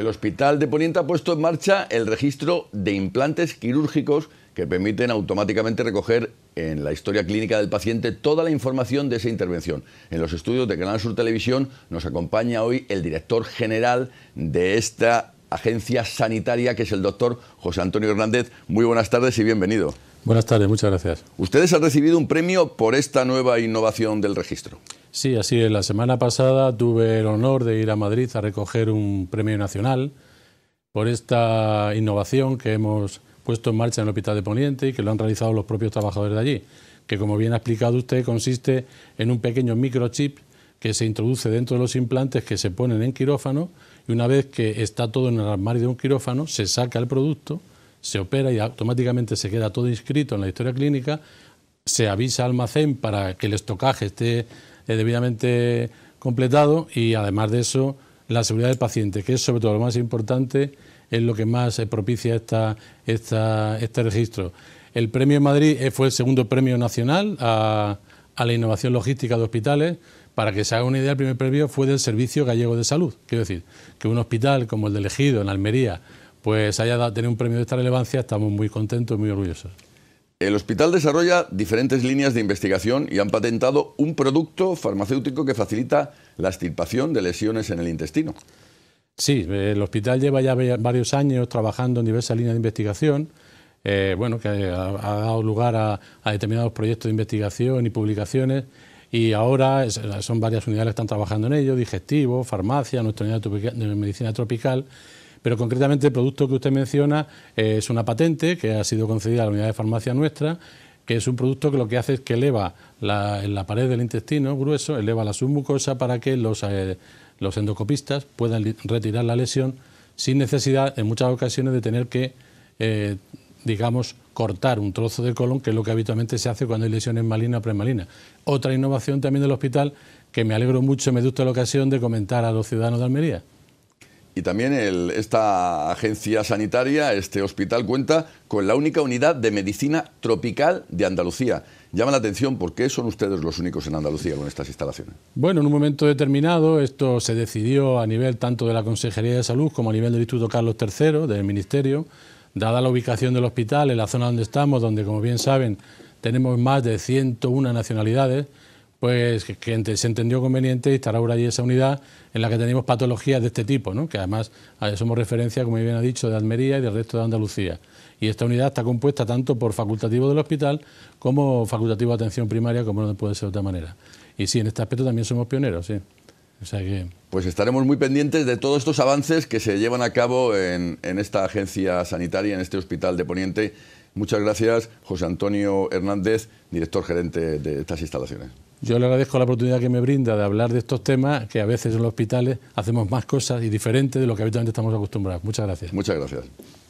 El Hospital de Poniente ha puesto en marcha el registro de implantes quirúrgicos que permiten automáticamente recoger en la historia clínica del paciente toda la información de esa intervención. En los estudios de Canal Sur Televisión nos acompaña hoy el director general de esta agencia sanitaria, que es el doctor José Antonio Hernández. Muy buenas tardes y bienvenido. Buenas tardes, muchas gracias. Ustedes han recibido un premio por esta nueva innovación del registro. Sí, así es. La semana pasada tuve el honor de ir a Madrid a recoger un premio nacional por esta innovación que hemos puesto en marcha en el Hospital de Poniente y que lo han realizado los propios trabajadores de allí, que como bien ha explicado usted consiste en un pequeño microchip que se introduce dentro de los implantes que se ponen en quirófano y una vez que está todo en el armario de un quirófano se saca el producto, se opera y automáticamente se queda todo inscrito en la historia clínica, se avisa al almacén para que el estocaje esté eh, debidamente completado y además de eso la seguridad del paciente, que es sobre todo lo más importante, es lo que más eh, propicia esta, este registro. El premio en Madrid eh, fue el segundo premio nacional a, la innovación logística de hospitales. Para que se haga una idea, el primer premio fue del Servicio Gallego de Salud. Quiero decir, que un hospital como el de Elegido, en Almería, pues haya tenido un premio de esta relevancia, estamos muy contentos y muy orgullosos. El hospital desarrolla diferentes líneas de investigación y han patentado un producto farmacéutico que facilita la extirpación de lesiones en el intestino. Sí, el hospital lleva ya varios años trabajando en diversas líneas de investigación, eh, bueno, que ha, dado lugar a, determinados proyectos de investigación y publicaciones, y ahora son varias unidades que están trabajando en ello, digestivo, farmacia, nuestra unidad de medicina tropical, pero concretamente el producto que usted menciona eh, es una patente que ha sido concedida a la unidad de farmacia nuestra, que es un producto que lo que hace es que eleva la, pared del intestino grueso, eleva la submucosa para que los, eh, los endocopistas puedan retirar la lesión sin necesidad en muchas ocasiones de tener que, eh, digamos, cortar un trozo de colon, que es lo que habitualmente se hace cuando hay lesiones malinas o premalinas. Otra innovación también del hospital que me alegro mucho, me gusta la ocasión de comentar a los ciudadanos de Almería. Y también esta agencia sanitaria, este hospital, cuenta con la única unidad de medicina tropical de Andalucía. Llama la atención porque son ustedes los únicos en Andalucía con estas instalaciones. Bueno, en un momento determinado esto se decidió a nivel tanto de la Consejería de Salud como a nivel del Instituto Carlos III, del Ministerio, dada la ubicación del hospital en la zona donde estamos, donde como bien saben tenemos más de 101 nacionalidades, pues que, se entendió conveniente ahora allí esa unidad en la que tenemos patologías de este tipo, ¿no? que además somos referencia, como bien ha dicho, de Almería y del resto de Andalucía. Y esta unidad está compuesta tanto por facultativo del hospital como facultativo de atención primaria, como no puede ser de otra manera. Y sí, en este aspecto también somos pioneros, sí. Pues estaremos muy pendientes de todos estos avances que se llevan a cabo en, en esta agencia sanitaria, en este hospital de Poniente. Muchas gracias, José Antonio Hernández, director gerente de estas instalaciones. Yo le agradezco la oportunidad que me brinda de hablar de estos temas, que a veces en los hospitales hacemos más cosas y diferentes de lo que habitualmente estamos acostumbrados. Muchas gracias. Muchas gracias.